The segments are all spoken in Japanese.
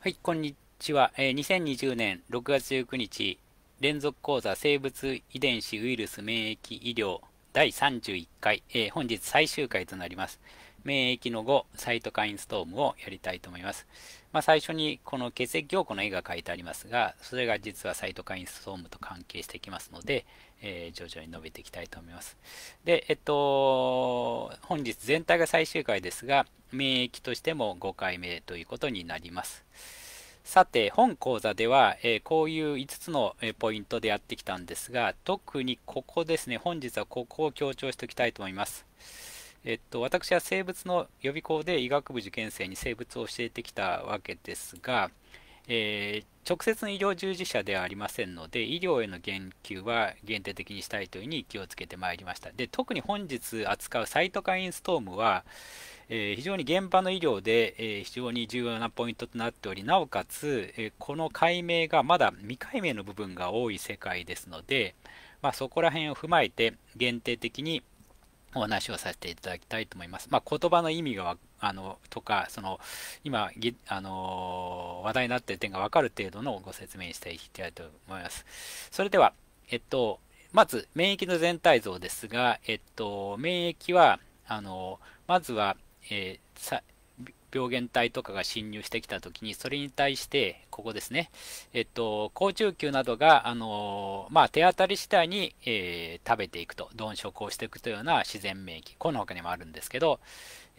はい、こんにちは。えー、2020年6月19日、連続講座生物遺伝子ウイルス免疫医療第31回、えー、本日最終回となります。免疫の後、サイトカインストームをやりたいと思います。まあ、最初にこの血液凝固の絵が書いてありますが、それが実はサイトカインストームと関係してきますので、えー、徐々に伸びていきたいと思います。で、えっと、本日全体が最終回ですが、免疫としても5回目ということになります。さて、本講座では、えー、こういう5つの、えー、ポイントでやってきたんですが、特にここですね、本日はここを強調しておきたいと思います。えっと、私は生物の予備校で医学部受験生に生物を教えてきたわけですが、えー、直接の医療従事者ではありませんので、医療への言及は限定的にしたいというに気をつけてまいりました。で特に本日扱うサイトカインストームは、えー、非常に現場の医療で、えー、非常に重要なポイントとなっており、なおかつ、えこの解明がまだ未解明の部分が多い世界ですので、まあ、そこら辺を踏まえて限定的にお話をさせていただきたいと思います。まあ、言葉の意味があのとかその今あの話題になっている点が分かる程度のご説明していきたいと思います。それでは、えっと、まず免疫の全体像ですが、えっと、免疫はあのまずは、えー、病原体とかが侵入してきたときに、それに対して、ここですね、えっと、好中球などが、あのまあ、手当たり次第に、えー、食べていくと、鈍食をしていくというような自然免疫、この他にもあるんですけど、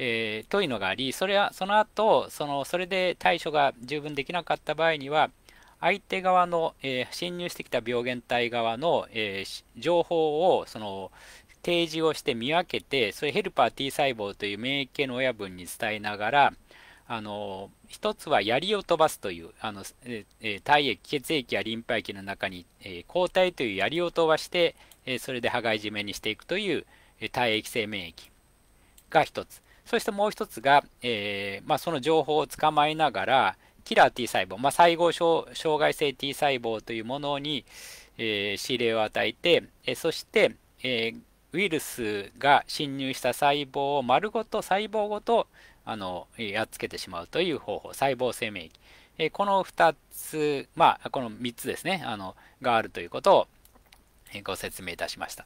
えー、というのがあり、それはその後そのそれで対処が十分できなかった場合には、相手側の、えー、侵入してきた病原体側の、えー、情報をその提示をして見分けて、それヘルパー T 細胞という免疫系の親分に伝えながら、あの一つは槍を飛ばすというあの、えー、体液、血液やリンパ液の中に、えー、抗体という槍を飛ばして、えー、それで羽交い締めにしていくという、え体液性免疫が一つ。そしてもう一つが、えー、まあ、その情報を捕まえながら、キラー T 細胞、まあ、細胞障害性 T 細胞というものに、えー、指令を与えて、えそして、えー、ウイルスが侵入した細胞を丸ごと、細胞ごとあのやっつけてしまうという方法、細胞生命液。えこの2つ、まあ、この3つですねあの、があるということを、ご説明いたしました。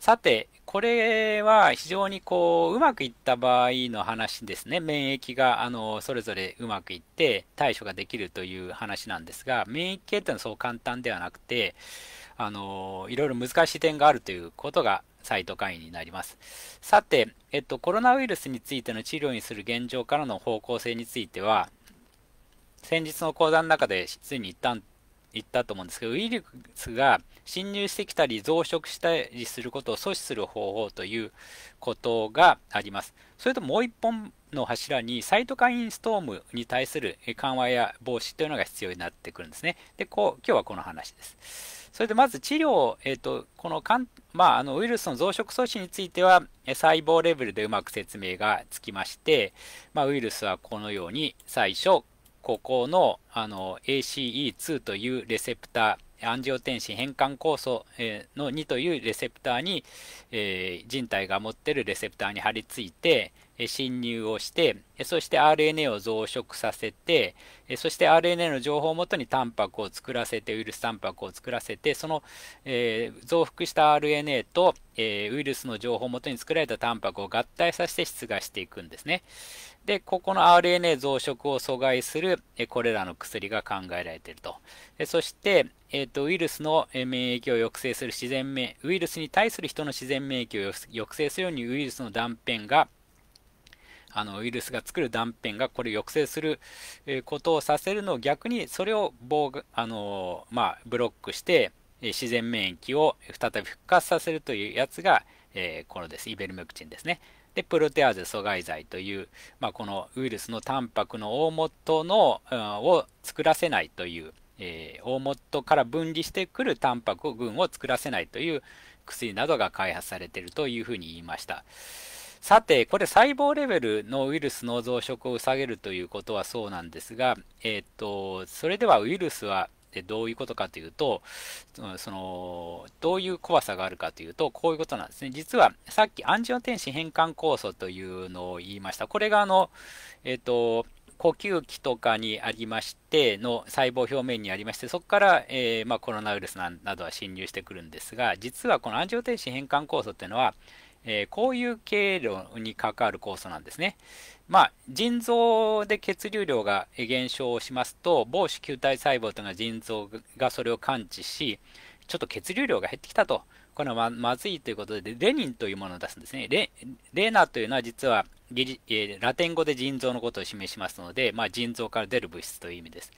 さて、これは非常にこう、うまくいった場合の話ですね。免疫が、あの、それぞれうまくいって対処ができるという話なんですが、免疫系っていうのはそう簡単ではなくて、あの、いろいろ難しい点があるということがサイトカインになります。さて、えっと、コロナウイルスについての治療にする現状からの方向性については、先日の講座の中ですでに一旦言ったと思うんですけど、ウイルスが侵入してきたり増殖したりすることを阻止する方法ということがあります。それともう一本の柱にサイトカインストームに対する緩和や防止というのが必要になってくるんですね。で、こう今日はこの話です。それでまず治療、えーと、このかん、まあ、あのウイルスの増殖阻止については細胞レベルでうまく説明がつきまして、まあ、ウイルスはこのように最初ここのあの ACE2 というレセプター、アンジオテン変換酵素の2というレセプターに、えー、人体が持ってるレセプターに張り付いて、侵入をして、そして RNA を増殖させて、そして RNA の情報をもとにタンパクを作らせて、ウイルスタンパクを作らせて、その、え増幅した RNA と、えウイルスの情報をもとに作られたタンパクを合体させて出芽していくんですね。で、ここの RNA 増殖を阻害する、えこれらの薬が考えられていると。えそして、えーと、ウイルスの免疫を抑制する自然免、ウイルスに対する人の自然免疫を抑制するようにウイルスの断片があのウイルスが作る断片がこれ抑制することをさせるのを逆にそれを防あの、まあ、ブロックして自然免疫を再び復活させるというやつが、えー、このですイベルメクチンですね。で、プロテアーゼ阻害剤という、まあ、このウイルスのタンパクの大元の、うん、を作らせないという、えー、大元から分離してくるタンパク群を作らせないという薬などが開発されているというふうに言いました。さて、これ細胞レベルのウイルスの増殖を下げるということはそうなんですが、えっ、と、それではウイルスはどういうことかというと、その、どういう怖さがあるかというと、こういうことなんですね。実は、さっきアンジオ天シ変換酵素というのを言いました。これがあの、えっ、と、呼吸器とかにありましての細胞表面にありましてそこから、えー、まあ、コロナウイルスなどは侵入してくるんですが実はこのアンジオテンシ変換酵素っていうのはえこういう経路に関わる酵素なんですね。まあ、腎臓で血流量が減少しますと、防止球体細胞というのは腎臓がそれを感知し、ちょっと血流量が減ってきたと、これはまずいということで、レニンというものを出すんですね。レレナというのは実はギリ、えー、ラテン語で腎臓のことを示しますので、まあ、腎臓から出る物質という意味です。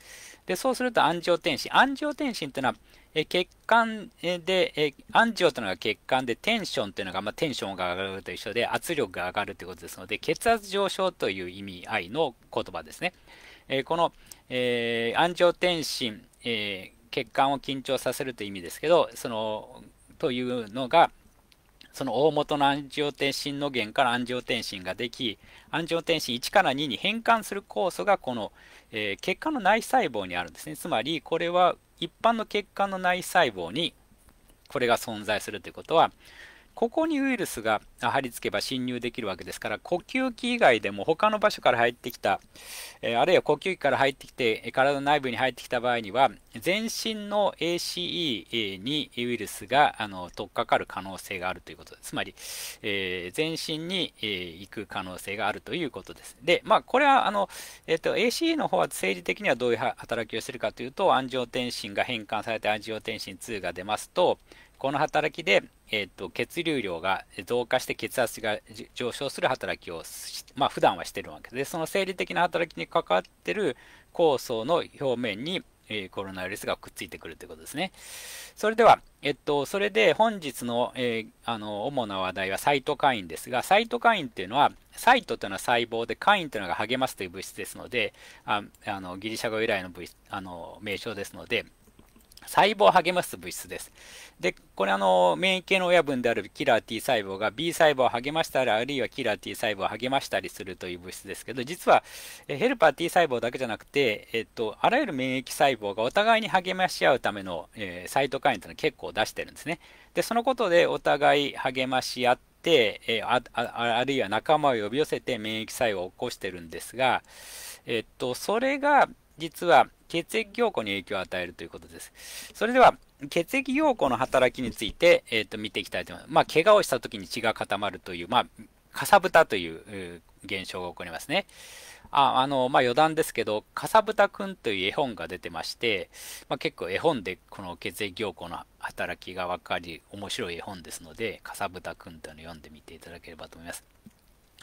で、そうするとアンジオテンシン。アンジオテンシンというのは、え血管で、えアンジオというのが血管で、テンションというのが、まあ、テンションが上がると一緒で、圧力が上がるということですので、血圧上昇という意味合いの言葉ですね。えこの、えー、安上転身、えー、血管を緊張させるという意味ですけど、そのというのが、その大元の安城天心の源から安城天心ができ安城天心1から2に変換する酵素がこの、えー、血管の内細胞にあるんですねつまりこれは一般の血管の内細胞にこれが存在するということはここにウイルスが貼り付けば侵入できるわけですから、呼吸器以外でも他の場所から入ってきた、えあるいは呼吸器から入ってきて、体の内部に入ってきた場合には、全身の ACE にウイルスがあの取っかかる可能性があるということです。つまり、えー、全身に、えー、行く可能性があるということです。で、まあ、これはあの、えーと、ACE の方は政治的にはどういう働きをしているかというと、安上転身が変換されて、安上転身2が出ますと、この働きで、えーと、血流量が増加して血圧が上昇する働きをまあ、普段はしてるわけでその生理的な働きに関わってる酵素の表面に、えー、コロナウイルスがくっついてくるということですねそれでは、えっと、それで本日の,、えー、あの主な話題はサイトカインですがサイトカインっていうのはサイトというのは細胞でカインというのが励ますという物質ですのでああのギリシャ語由来の物質あの名称ですので細胞を励ます物質です。で、これあの、免疫系の親分であるキラー T 細胞が B 細胞を励ましたり、あるいはキラー T 細胞を励ましたりするという物質ですけど、実はヘルパー T 細胞だけじゃなくて、えっと、あらゆる免疫細胞がお互いに励まし合うための、えー、サイトカインというのを結構出してるんですね。で、そのことでお互い励まし合って、えー、ああるいは仲間を呼び寄せて免疫細胞を起こしてるんですが、えっと、それが実は血液凝固に影響を与えるということです。それでは、血液凝固の働きについて、えっ、ー、と、見ていきたいと思います。まあ、怪我をした時に血が固まるという、まあ、かさぶたという現象が起こりますね。ああの、まあ、余談ですけど、かさぶたくんという絵本が出てまして、まあ、結構絵本でこの血液凝固の働きが分かり、面白い絵本ですので、かさぶたくんというのを読んでみていただければと思います。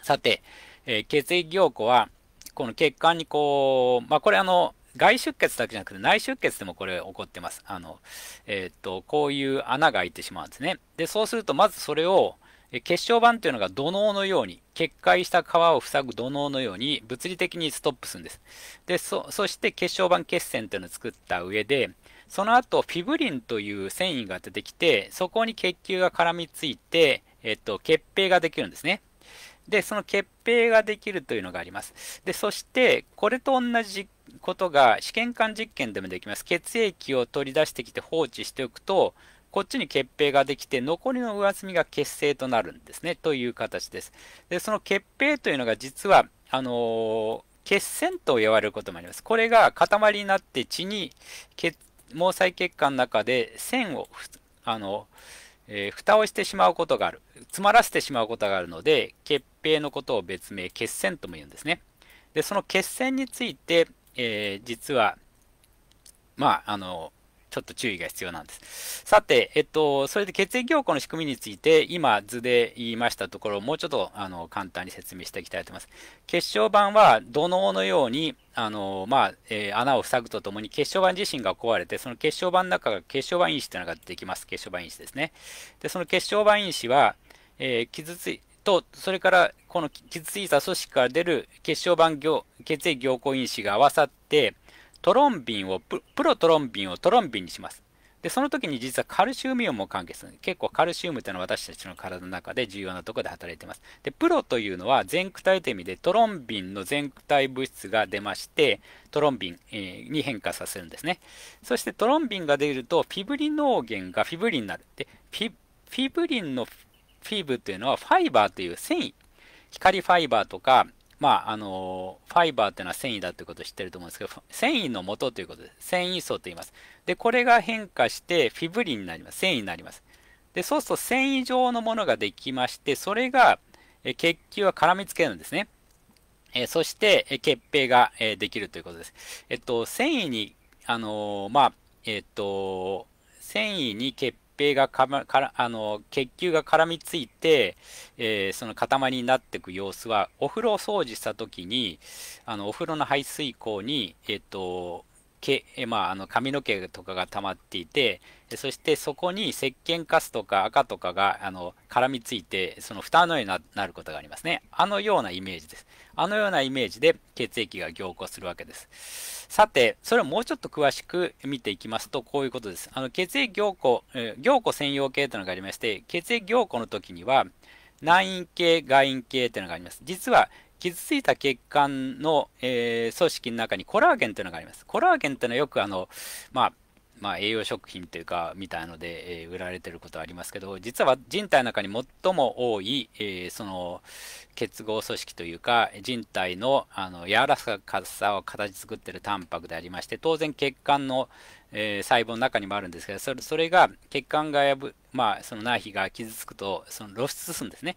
さて、えー、血液凝固は、この血管にこう、まあ、これあの、外出血だけじゃなくて内出血でもこれ起こってます。あの、えー、っと、こういう穴が開いてしまうんですね。で、そうするとまずそれを、結晶板というのが土のうのように、決壊した皮を塞ぐ土のうのように物理的にストップするんです。で、そ、そして結晶板血栓というのを作った上で、その後フィブリンという繊維が出てきて、そこに血球が絡みついて、えっと、血平ができるんですね。で、その欠定ができるというのがあります。で、そして、これと同じことが試験管実験でもできます。血液を取り出してきて放置しておくと、こっちに血平ができて、残りの上積みが血清となるんですね、という形です。で、その血平というのが実は、あのー、血栓と呼ばれることもあります。これが塊になって血に毛細血管の中で線を、あのーえー、蓋をしてしまうことがある詰まらせてしまうことがあるので血平のことを別名血栓とも言うんですねでその血栓について、えー、実はまああのちょっと注意が必要なんです。さて、えっと、それで血液凝固の仕組みについて、今図で言いましたところをもうちょっとあの簡単に説明していきたいと思います。血小板は土のうのように、あのまあ、えー、穴を塞ぐとともに血小板自身が壊れて、その血小板の中が血小板因子というのができます。血小板因子ですね。で、その血小板因子は、えー、傷ついと、それからこの傷ついた組織から出る血小板血液凝固因子が合わさって、トロンビンをプ、プロトロンビンをトロンビンにします。で、その時に実はカルシウムイオンも関係する。結構カルシウムというのは私たちの体の中で重要なところで働いています。で、プロというのは全躯体という意味でトロンビンの全体物質が出まして、トロンビン、えに変化させるんですね。そしてトロンビンが出るとフィブリーゲ源がフィブリンになる。で、フィフィブリンのフィブというのはファイバーという繊維。光ファイバーとかまあ、あのファイバーっていうのは繊維だということを知ってると思うんですけど、繊維の元ということです。繊維層と言います。で、これが変化して、フィブリンになります。繊維になります。で、そうすると繊維状のものができまして、それが、え血球は絡みつけるんですね。えそして、え血平が、えできるということです。えっと、繊維に、あのまあ、えっと、繊維に血平がか、ま、からあの血球が絡みついて、えー、その塊になっていく様子はお風呂を掃除した時にあのお風呂の排水口に、えーと毛、まあ、あの髪の毛とかが溜まっていて、そしてそこに石鹸カスとか赤とかがあの絡みついて、その蓋のようになることがありますね。あのようなイメージです。あのようなイメージで血液が凝固するわけです。さて、それをもうちょっと詳しく見ていきますと、こういうことです。あの血液凝固、凝固専用系というのがありまして、血液凝固の時には、内因系、外因系というのがあります。実は傷ついた血管の、えー、組織の中にコラーゲンというのがあります。コラーゲンというのはよくあの、まあ、まあ、栄養食品というか、みたいので、えー、売られてることはありますけど、実は人体の中に最も多い、えー、その結合組織というか、人体のあの柔らかさを形作ってるタンパクでありまして、当然血管の、えー、細胞の中にもあるんですけど、それそれが血管がやぶ、まあ、その内皮が傷つくと、その露出するんですね。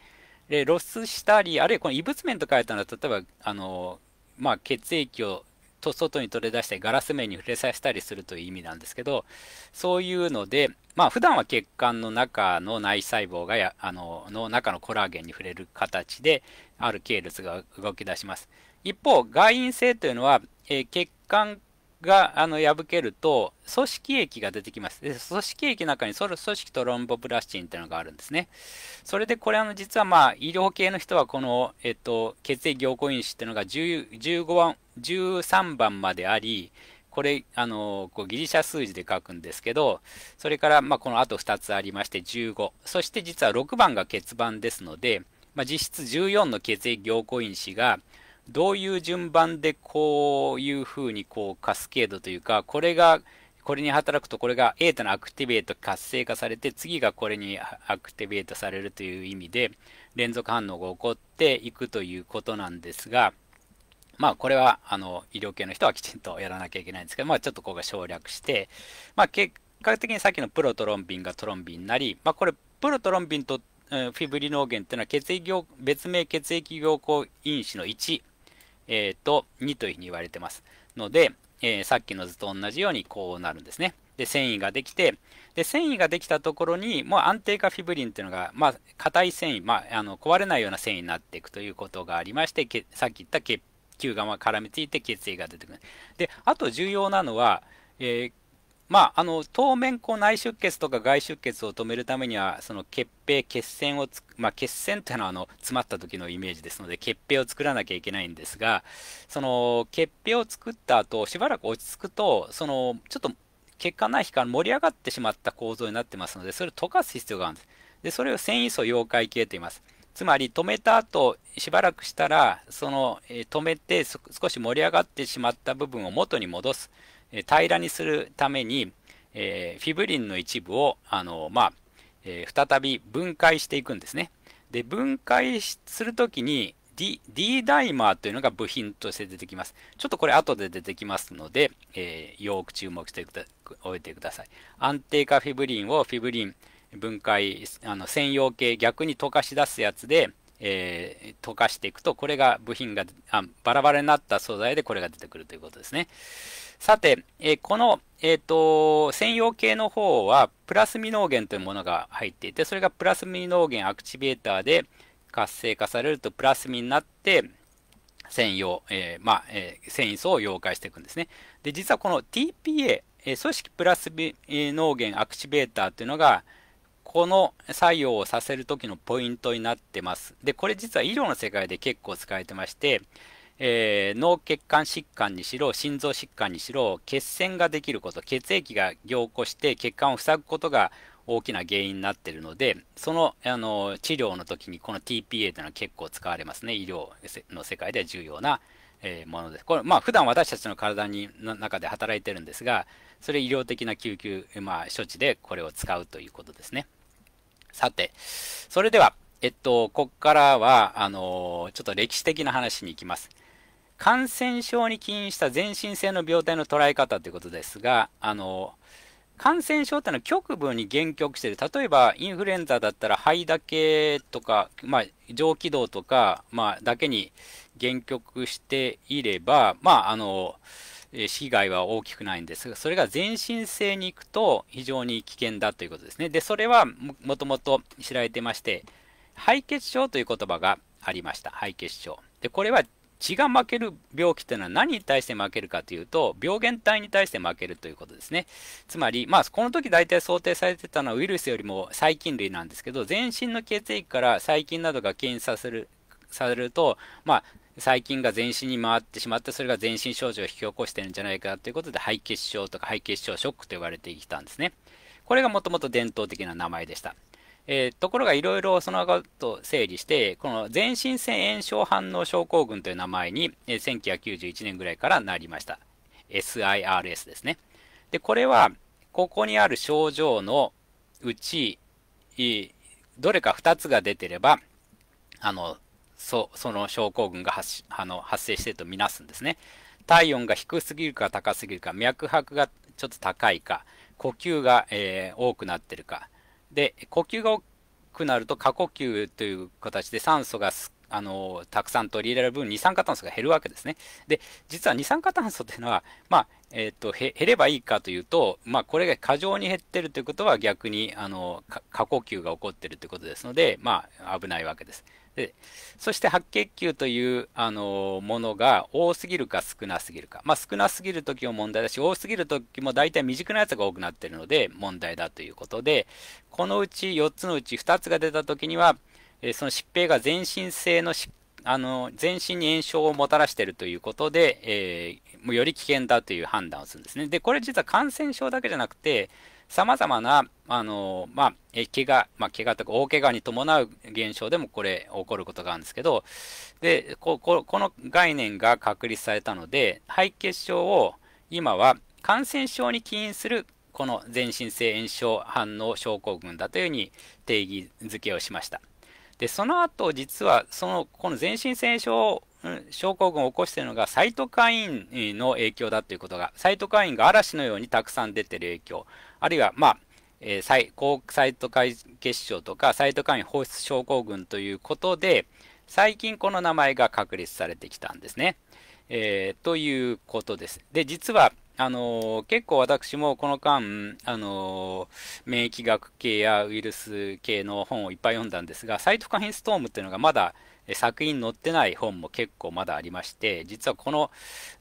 で露出したり、あるいはこの異物面と書いたのは、例えば、あのまあ、血液をと外に取り出してガラス面に触れさせたりするという意味なんですけど、そういうので、まあ、普段は血管の中の内細胞がやあのの中のコラーゲンに触れる形で、ある系列が動き出します。一方、外因性というのは、えー、血管があの破けると組織液が出てきますで組織液の中にソル組織とロンボブラスチンっていうのがあるんですねそれでこれあの実はまあ医療系の人はこの、えっと、血液凝固因子っていうのが15番13番までありこれあのこうギリシャ数字で書くんですけどそれからまあこのあと2つありまして15そして実は6番が血板ですので、まあ、実質14の血液凝固因子がどういう順番でこういうふうにこうカスケードというか、これが、これに働くとこれが A とのアクティベート活性化されて、次がこれにアクティベートされるという意味で、連続反応が起こっていくということなんですが、まあこれはあの医療系の人はきちんとやらなきゃいけないんですけど、まあちょっとここが省略して、まあ結果的にさっきのプロトロンビンがトロンビンになり、まあこれプロトロンビンとフィブリノーゲンっていうのは血液別名血液凝固因子の1えー、と、2というふうに言われてますので、えー、さっきの図と同じようにこうなるんですね。で、繊維ができて、で、繊維ができたところに、もう安定化フィブリンっていうのが、まあ、硬い繊維、まあ、あの壊れないような繊維になっていくということがありまして、けさっき言った血球が絡みついて血液が出てくる。で、あと重要なのは、えーまあ、あの当面こう内出血とか外出血を止めるためにはその血平血栓をつ、まあ、血栓というのはあの詰まった時のイメージですので血平を作らなきゃいけないんですがその血平を作った後しばらく落ち着くとそのちょっと血管内皮から盛り上がってしまった構造になってますのでそれを溶かす必要があるんですでそれを繊維素溶解系と言いますつまり止めた後しばらくしたらその、えー、止めて少し盛り上がってしまった部分を元に戻す平らにするために、えー、フィブリンの一部を、あのまあ、えー、再び分解していくんですね。で、分解するときに D, D ダイマーというのが部品として出てきます。ちょっとこれ後で出てきますので、えー、よく注目しておいてください。安定化フィブリンをフィブリン分解、あの専用系逆に溶かし出すやつで、えー、溶かしていくと、これが部品があバラバラになった素材でこれが出てくるということですね。さて、えー、この、えーと、専用系の方はプラスミノーゲンというものが入っていてそれがプラスミノーゲンアクチベーターで活性化されるとプラスミになって専用、えー、まあえー、繊維素を溶解していくんですねで実はこの TPA、えー、組織プラスミノーゲンアクチベーターというのがこの作用をさせる時のポイントになってますでこれ実は医療の世界で結構使えてましてえー、脳血管疾患にしろ心臓疾患にしろ血栓ができること血液が凝固して血管を塞ぐことが大きな原因になっているのでそのあの治療の時にこの TPA というのは結構使われますね医療の世界では重要な、えー、ものですこれまあ普段私たちの体にの中で働いてるんですがそれ医療的な救急、まあ、処置でこれを使うということですねさてそれではえっとここからはあのちょっと歴史的な話に行きます感染症に起因した全身性の病態の捉え方ということですが、あの感染症ってのは局部に限局してる、例えばインフルエンザだったら肺だけとか、まあ、上気道とか、まあ、だけに限局していれば、まあ、あの被害は大きくないんですが、それが全身性に行くと非常に危険だということですね。で、それはもともと知られてまして、敗血症という言葉がありました。敗血症。で、これは血が負ける病気というのは何に対して負けるかというと、病原体に対して負けるということですね。つまり、まあ、この時大体想定されてたのはウイルスよりも細菌類なんですけど、全身の血液から細菌などが検出されるされると、まあ、細菌が全身に回ってしまって、それが全身症状を引き起こしてるんじゃないかということで、肺血症とか肺血症ショックと呼ばれてきたんですね。これがもともと伝統的な名前でした。えー、ところがいろいろその後整理して、この全身性炎症反応症候群という名前に、えー、1991年ぐらいからなりました。SIRS ですね。で、これは、ここにある症状のうち、どれか2つが出てれば、あの、そその症候群が発あの発生しているとみなすんですね。体温が低すぎるか高すぎるか、脈拍がちょっと高いか、呼吸が、えー、多くなってるか、で、呼吸が多くなると過呼吸という形で酸素があのたくさん取り入れられる分、二酸化炭素が減るわけですね。で、実は二酸化炭素っていうのは、まあ、えーと、減ればいいかというと、まあ、これが過剰に減ってるということは逆にあの過呼吸が起こってるということですので、まあ、危ないわけです。でそして白血球というあのものが多すぎるか少なすぎるか、まあ、少なすぎる時も問題だし多すぎる時も大体未熟なやつが多くなってるので問題だということでこのうち4つのうち2つが出た時にはその疾病が全身性の疾あの全身に炎症をもたらしているということで、えー、より危険だという判断をするんですね。で、これ実は感染症だけじゃなくて、様々な、あの、まあ、怪我、まあ、怪我とか大怪我に伴う現象でもこれ起こることがあるんですけど、で、こここの概念が確立されたので、敗血症を今は感染症に起因するこの全身性炎症反応症候群だというふうに定義づけをしました。で、その後、実は、その、この全身性炎症症候群を起こしているのがサイトカインの影響だということが、サイトカインが嵐のようにたくさん出ている影響。あるいは、まあ、えー、抗サイトカイン結晶とかサイトカイン放出症候群ということで、最近この名前が確立されてきたんですね。えー、ということです。で、実は、あのー、結構私もこの間、あのー、免疫学系やウイルス系の本をいっぱい読んだんですが、サイトカインストームっていうのがまだ作品載ってない本も結構まだありまして、実はこの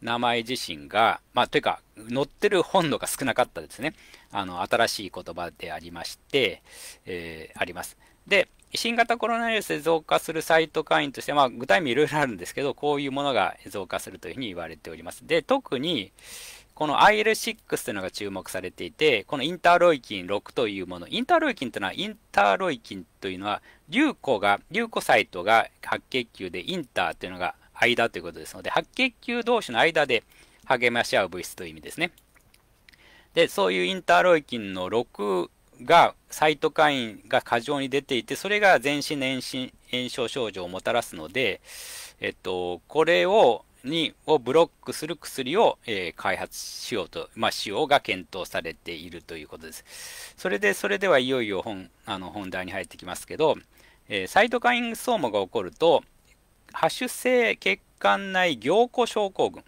名前自身が、まあ、というか、載ってる本のが少なかったですね。あの、新しい言葉でありまして、えー、あります。で、新型コロナウイルスで増加するサイト会員として、まあ、具体名いろいろあるんですけど、こういうものが増加するというふうに言われております。で、特に、この IL6 というのが注目されていて、このインターロイキン6というもの、インターロイキンというのは、インターロイキンというのは、流行が、流行サイトが白血球で、インターというのが間ということですので、白血球同士の間で励まし合う物質という意味ですね。で、そういうインターロイキンの6が、サイトカインが過剰に出ていて、それが全身の炎症症状をもたらすので、えっと、これをにをブロックする薬を、えー、開発しようと、まあ、使用が検討されているということです。それで、それではいよいよ本あの本題に入ってきますけど、えー、サイトカイン相馬が起こると、発種性血管内凝固症候群。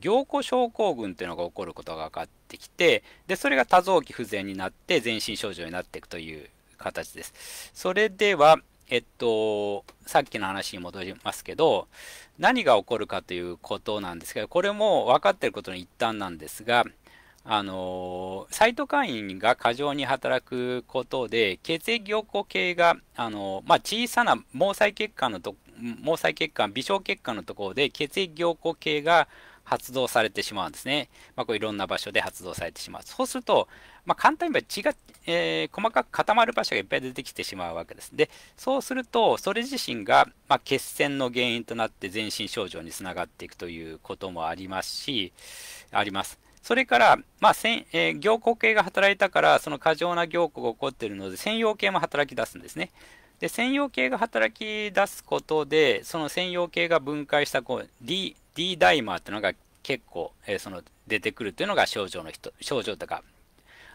凝固症候群というのが起こることが分かってきて、で、それが多臓器不全になって、全身症状になっていくという形です。それでは、えっと、さっきの話に戻りますけど、何が起こるかということなんですけど、これも分かっていることの一端なんですが、あのサイトカインが過剰に働くことで、血液凝固系が、あのまあ、小さな毛細血管のと毛細血管、微小血管のところで血液凝固系が発動されてしまうんですね。まあ、こういろんな場所で発動されてしまう。そうすると、まあ、簡単に言えば血が、えー、細かく固まる場所がいっぱい出てきてしまうわけです。で、そうすると、それ自身が、まあ、血栓の原因となって全身症状につながっていくということもありますし、あります。それから、まあえー、凝固系が働いたから、その過剰な凝固が起こっているので、専用系も働き出すんですね。で専用系が働き出すことでその専用系が分解したこう D, D ダイマーっていうのが結構、えー、その出てくるというのが症状の人症状とか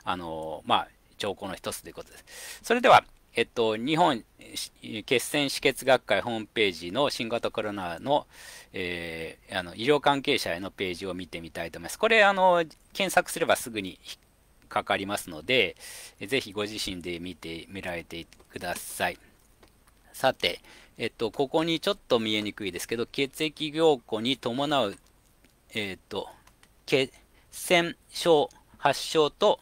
あのー、まあ兆候の一つということです。それではえっと、日本血栓止血学会ホームページの新型コロナの,、えー、あの医療関係者へのページを見てみたいと思います。これあの、検索すればすぐにかかりますので、ぜひご自身で見てみられてください。さて、えっと、ここにちょっと見えにくいですけど、血液凝固に伴う、えっと、血栓症発症と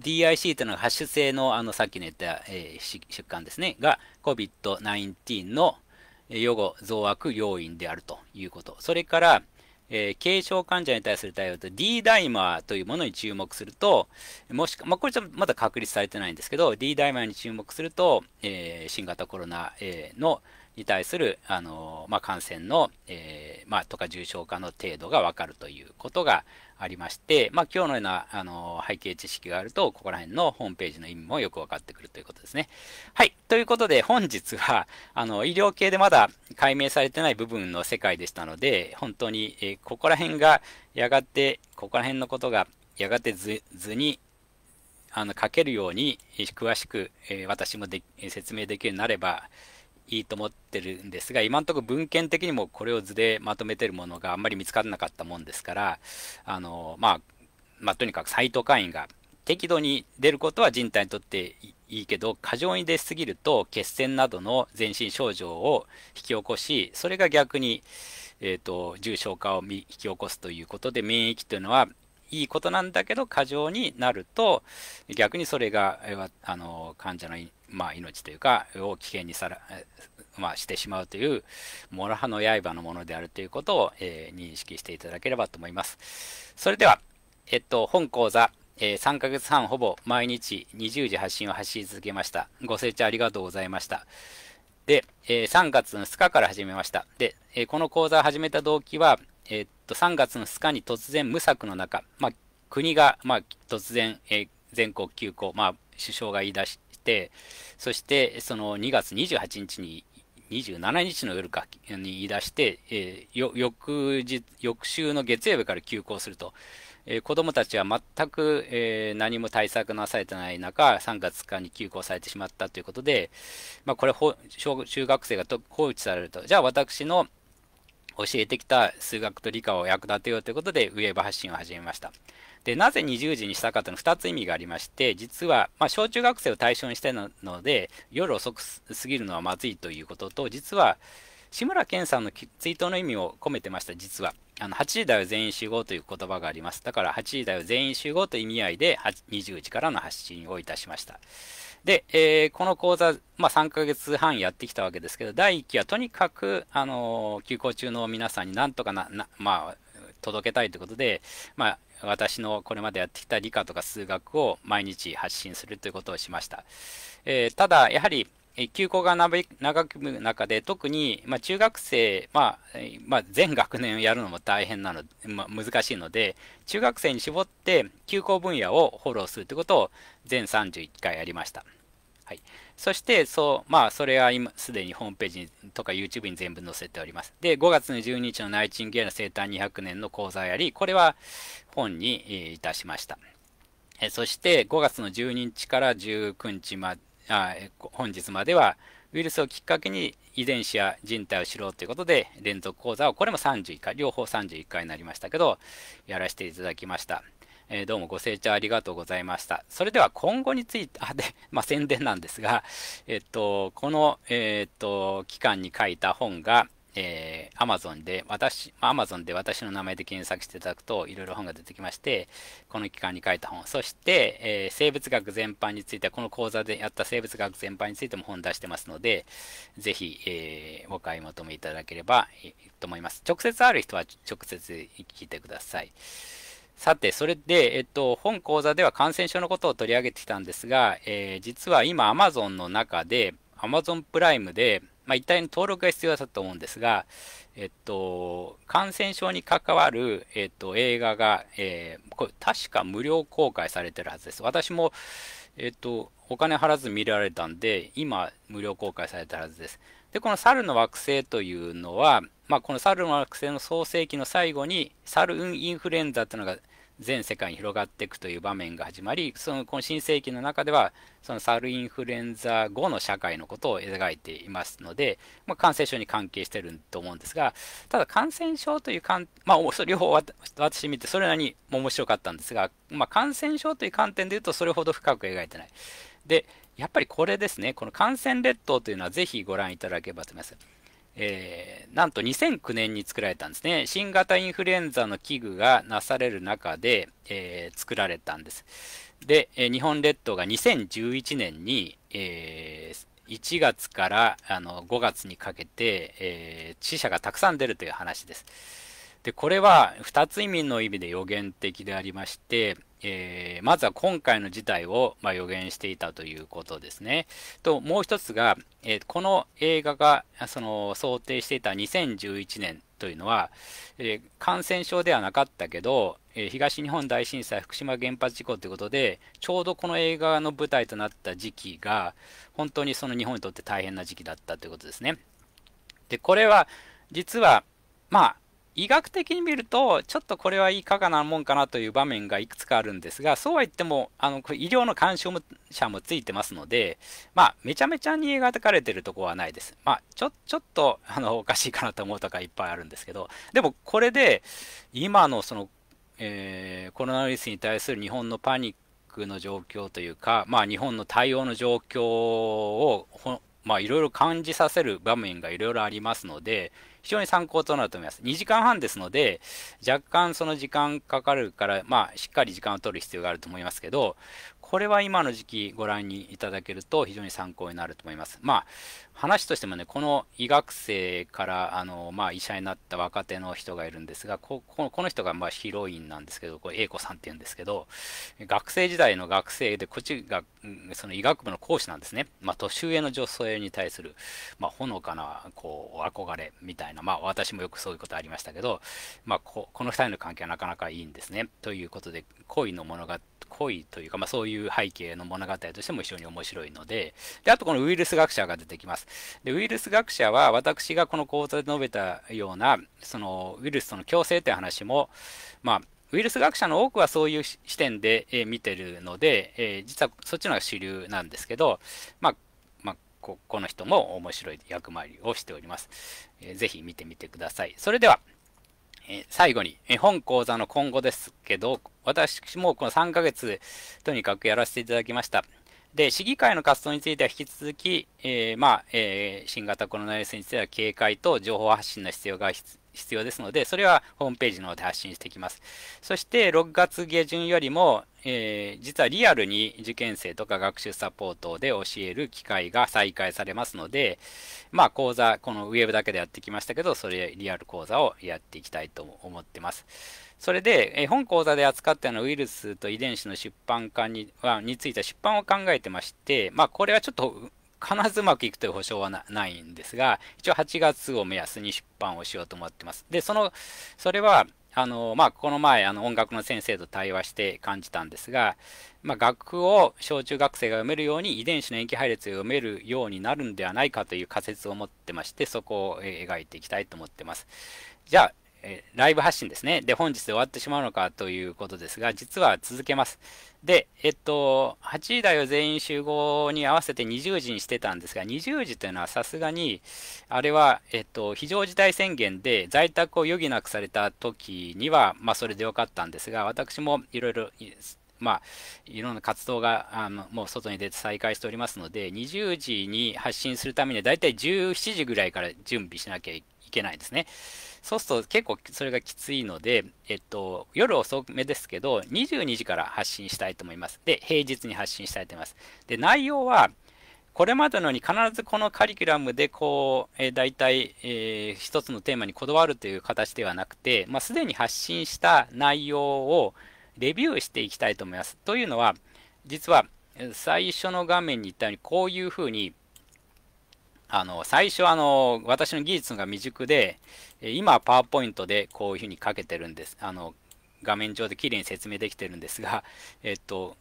DIC というのが発出性の、あの、さっきの言った、えー、疾患ですね、が COVID-19 の予後増悪要因であるということ。それから、えー、軽症患者に対する対応と D ダイマーというものに注目すると、もしまあ、これちょまだ確立されてないんですけど、D ダイマーに注目すると、えー、新型コロナ、えー、のに対する、あのまあ、感染の、えー、まあ、とか重症化の程度が分かるということがありまして、まあ、今日のような、あの背景知識があると、ここら辺のホームページの意味もよく分かってくるということですね。はい。ということで、本日は、あの、医療系でまだ解明されてない部分の世界でしたので、本当に、えー、ここら辺が、やがて、ここら辺のことが、やがて図にあの書けるように詳しく、えー、私もで説明できるようになれば、いいと思ってるんですが、今のところ文献的にもこれを図でまとめてるものがあんまり見つからなかったもんですから、あのまあ、まあ、とにかくサイトカインが適度に出ることは人体にとっていいけど、過剰に出すぎると血栓などの全身症状を引き起こし、それが逆に、えーと、重症化を引き起こすということで、免疫というのはいいことなんだけど、過剰になると、逆にそれがあの患者のまあ、命というか、を危険にさら、まあ、してしまうという、モラハの刃のものであるということを、えー、認識していただければと思います。それでは、えっと、本講座、えー、3ヶ月半ほぼ毎日20時発信を発信続けました。ご清聴ありがとうございました。で、えー、3月の2日から始めました。で、えー、この講座を始めた動機は、えー、っと、3月の2日に突然無策の中、まあ、国が、まあ、突然、え全国休校、まあ、首相が言い出してそしてその2月28日に27日の夜かに言い出して、えー、翌日翌週の月曜日から休校すると、えー、子どもたちは全く、えー、何も対策なされてない中、3月間に休校されてしまったということで、まあ、これ小、中学生がと放置されると、じゃあ私の教えてきた数学と理科を役立てようということで、ウェブ発信を始めました。で、なぜ20時にしたかというのは2つ意味がありまして、実は、まあ、小中学生を対象にしてなので、夜遅くすぎるのはまずいということと、実は、志村けんさんの追悼の意味を込めてました、実は。あの8時台よ全員集合という言葉があります。だから8時台は全員集合という意味合いで20時からの発信をいたしました。で、えー、この講座、まあ、3ヶ月半やってきたわけですけど、第1期はとにかく、あのー、休校中の皆さんになんとかな、なまあ、届けたいということで、まあ、私のこれまでやってきた理科とか数学を毎日発信するということをしました。えー、ただ、やはり、休校が長く中で、特に、まあ、中学生、まあまあ、全学年をやるのも大変なの、まあ、難しいので、中学生に絞って休校分野をフォローするということを全31回やりました。はい、そして、そう、まあ、それは今、すでにホームページとか YouTube に全部載せております。で、5月の12日のナイチンゲール生誕200年の講座やり、これは本に、いたしました。えそして、5月の12日から19日まで、あ本日までは、ウイルスをきっかけに遺伝子や人体を知ろうということで、連続講座を、これも31回、両方31回になりましたけど、やらせていただきました。えー、どうもご清聴ありがとうございました。それでは今後について、あ、で、まあ、宣伝なんですが、えっと、この、えっと、期間に書いた本が、えー、Amazon で、私、Amazon で私の名前で検索していただくと、いろいろ本が出てきまして、この期間に書いた本、そして、えー、生物学全般については、この講座でやった生物学全般についても本出してますので、ぜひ、えー、お買い求めいただければいいと思います。直接ある人は直接聞いてください。さて、それで、えっと、本講座では感染症のことを取り上げてきたんですが、えー、実は今、アマゾンの中で、アマゾンプライムで、まあ、一体の登録が必要だと思うんですが、えっと、感染症に関わる、えっと、映画が、えー、これ確か無料公開されてるはずです。私も、えっと、お金払わず見られたんで、今、無料公開されたはずです。で、この猿の惑星というのは、まあ、この猿の惑星の創世期の最後に、猿インフルエンザというのが全世界に広がっていくという場面が始まりそのこの新世紀の中ではそのサルインフルエンザ後の社会のことを描いていますので、まあ、感染症に関係してると思うんですがただ感染症というかん、まあ、両方私見てそれなりに面白かったんですが、まあ、感染症という観点でいうとそれほど深く描いてないでやっぱりこれですねこの感染列島というのはぜひご覧いただければと思いますえー、なんと2009年に作られたんですね。新型インフルエンザの器具がなされる中で、えー、作られたんです。で、えー、日本列島が2011年に、えー、1月からあの5月にかけて、え死者がたくさん出るという話です。で、これは2つ意味の意味で予言的でありまして、えー、まずは今回の事態を、まあ、予言していたということですね。と、もう一つが、えー、この映画がその想定していた2011年というのは、えー、感染症ではなかったけど、え東日本大震災福島原発事故ということで、ちょうどこの映画の舞台となった時期が、本当にその日本にとって大変な時期だったということですね。で、これは、実は、まあ、医学的に見ると、ちょっとこれはいかがなもんかなという場面がいくつかあるんですが、そうは言っても、あの医療の監視者もついてますので、まあ、めちゃめちゃに描かれてるとこはないです。まあ、ちょちょっとあのおかしいかなと思うとかいっぱいあるんですけど、でもこれで、今のその、えー、コロナウイルスに対する日本のパニックの状況というか、まあ、日本の対応の状況をまあ、いろいろ感じさせる場面がいろいろありますので、非常に参考となると思います。2時間半ですので、若干その時間かかるから、まあ、しっかり時間を取る必要があると思いますけど、これは今の時期ご覧にいただけると非常に参考になると思います。まあ、話としてもね、この医学生から、あの、まあ、医者になった若手の人がいるんですが、ここの人がまあヒロインなんですけど、これ A 子さんって言うんですけど、学生時代の学生で、こっちが、その医学部の講師なんですね。まあ、年上の女性に対する、まあ、ほのかな、こう、憧れみたいな、まあ、私もよくそういうことありましたけど、まあ、ここの2人の関係はなかなかいいんですね。ということで、恋の物語恋というか、まあ、そういう背景の物語としても非常に面白いので、であとこのウイルス学者が出てきます。でウイルス学者は私がこの講座で述べたような、そのウイルスとの共生という話も、まあ、ウイルス学者の多くはそういう視点で、え見てるので、え実はそっちの方が主流なんですけど、ままあ、ここの人も面白い役回りをしております。えー、ぜひ見てみてください。それでは。え最後に、え本講座の今後ですけど、私もこの3ヶ月、とにかくやらせていただきました。で、市議会の活動については引き続き、えー、まあ、えー、新型コロナウイルスについては警戒と情報発信の必要が必要ですので、それはホームページの方で発信していきます。そして、6月下旬よりも、えー、実はリアルに受験生とか学習サポートで教える機会が再開されますので、まあ、講座、このウェブだけでやってきましたけど、それ、リアル講座をやっていきたいと思ってます。それで、え本講座で扱ったようなウイルスと遺伝子の出版化にはについては出版を考えてまして、まあ、これはちょっと必ずうまくいくという保証はないんですが、一応8月を目安に出版をしようと思ってます。で、その、それは、あの、まあ、この前、あの、音楽の先生と対話して感じたんですが、まあ、楽譜を小中学生が読めるように遺伝子の塩基配列を読めるようになるんではないかという仮説を持ってまして、そこを描いていきたいと思ってます。じゃあ、ライブ発信ですね。で、本日で終わってしまうのかということですが、実は続けます。で、えっと、8時台を全員集合に合わせて20時にしてたんですが、20時というのはさすがに、あれは、えっと、非常事態宣言で在宅を余儀なくされた時には、まあ、それでよかったんですが、私もいろいろ、まあ、いろんな活動があのもう外に出て再開しておりますので、20時に発信するためには、だいたい17時ぐらいから準備しなきゃいけないですね。そうすると結構それがきついので、えっと、夜遅めですけど、22時から発信したいと思います。で、平日に発信したいと思います。で、内容は、これまでのに必ずこのカリキュラムでこう、えー、大体、えー、一つのテーマにこだわるという形ではなくて、まあ、すでに発信した内容をレビューしていきたいと思います。というのは、実は最初の画面に言ったように、こういうふうにあの、最初あの、私の技術が未熟で、今パワーポイントでこういうふうにかけてるんです。あの、画面上で綺麗に説明できてるんですが、えっと、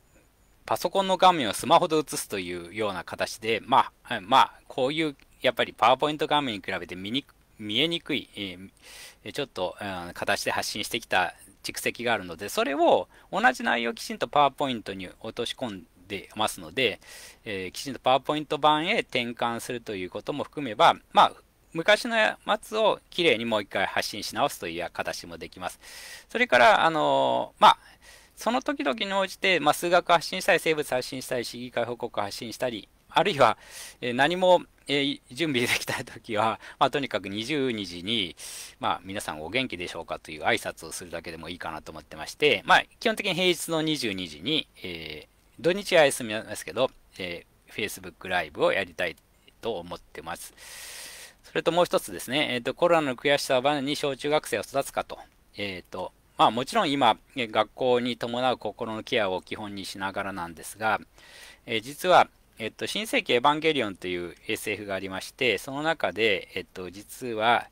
パソコンの画面をスマホで映すというような形で、まあ、まあ、こういう、やっぱりパワーポイント画面に比べて見に見えにくい、えー、ちょっと、うん、形で発信してきた蓄積があるので、それを同じ内容をきちんとパワーポイントに落とし込んでますので、えー、きちんとパワーポイント版へ転換するということも含めば、まあ、昔のやをきれいにもう一回発信し直すという形もできます。それから、あのまあ、その時々に応じて、まあ、数学発信したり、生物発信したり、市議会報告発信したり、あるいは、えー、何も、えー、準備できた時は、まあ、とにかく22時に、まあ、皆さんお元気でしょうかという挨拶をするだけでもいいかなと思ってまして、まあ、基本的に平日の22時に、えー土日は休みなんですけど、えー、Facebook ライブをやりたいと思ってます。それともう一つですね、えーと、コロナの悔しさをバネに小中学生を育つかと。えーとまあ、もちろん今、学校に伴う心のケアを基本にしながらなんですが、えー、実は、えっ、と、新世紀エヴァンゲリオンという SF がありまして、その中で、えっ、と、実は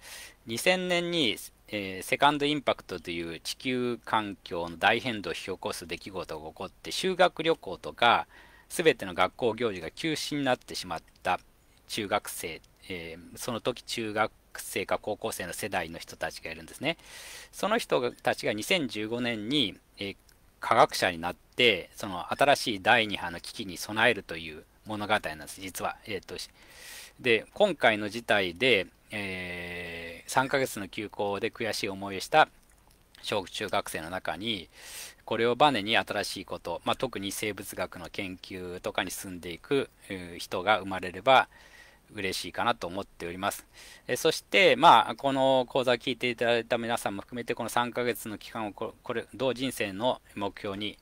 2000年にえー、セカンドインパクトという地球環境の大変動を引き起こす出来事が起こって修学旅行とか全ての学校行事が休止になってしまった中学生、えー、その時中学生か高校生の世代の人たちがいるんですねその人たちが2015年に、えー、科学者になってその新しい第2波の危機に備えるという物語なんです実は、えーと、で今回の事態で、えー3ヶ月の休校で悔しい思いをした小中学生の中にこれをバネに新しいこと、まあ、特に生物学の研究とかに進んでいく人が生まれれば嬉しいかなと思っております。えそして、まあ、この講座を聞いていただいた皆さんも含めて、この3ヶ月の期間をこれ、同人生の目標に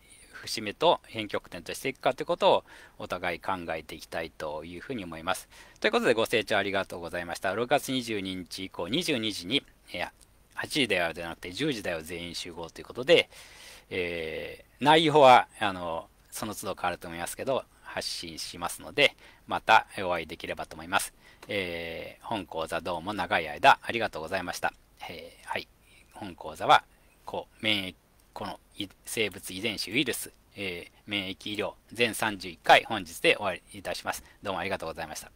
節目と変曲点としていくかということをお互い考えていきたいというふうに思います。ということでご清聴ありがとうございました。6月22日以降22時に、いや、8時だよじゃなくて10時だよ全員集合ということで、えー、内容は、あの、その都度変わると思いますけど、発信しますので、またお会いできればと思います。えー、本講座どうも長い間ありがとうございました。えー、はい。本講座は、こう、免疫この生物遺伝子ウイルス、えー、免疫医療全31回本日で終わりいたします。どうもありがとうございました。